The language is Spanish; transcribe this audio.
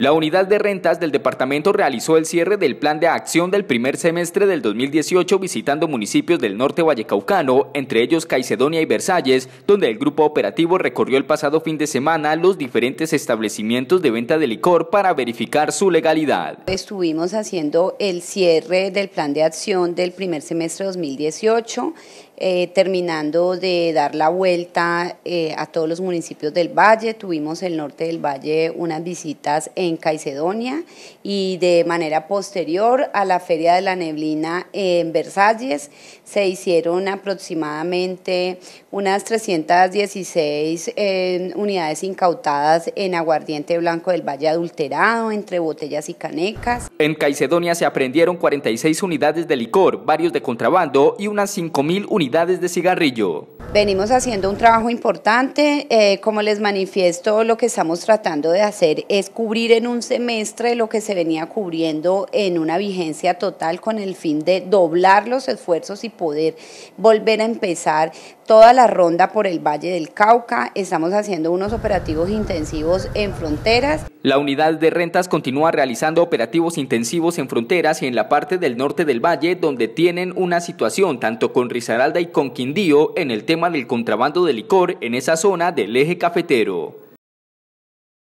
La unidad de rentas del departamento realizó el cierre del plan de acción del primer semestre del 2018 visitando municipios del norte vallecaucano, entre ellos Caicedonia y Versalles, donde el grupo operativo recorrió el pasado fin de semana los diferentes establecimientos de venta de licor para verificar su legalidad. Estuvimos haciendo el cierre del plan de acción del primer semestre 2018, eh, terminando de dar la vuelta eh, a todos los municipios del valle. Tuvimos el norte del valle unas visitas en en Caicedonia y de manera posterior a la Feria de la Neblina en Versalles se hicieron aproximadamente unas 316 eh, unidades incautadas en aguardiente blanco del Valle Adulterado, entre botellas y canecas. En Caicedonia se aprendieron 46 unidades de licor, varios de contrabando y unas 5.000 unidades de cigarrillo. Venimos haciendo un trabajo importante, eh, como les manifiesto, lo que estamos tratando de hacer es cubrir en un semestre lo que se venía cubriendo en una vigencia total con el fin de doblar los esfuerzos y poder volver a empezar toda la ronda por el Valle del Cauca. Estamos haciendo unos operativos intensivos en fronteras. La unidad de rentas continúa realizando operativos intensivos en fronteras y en la parte del norte del valle, donde tienen una situación tanto con Risaralda y con Quindío en el tema el del contrabando de licor en esa zona del eje cafetero.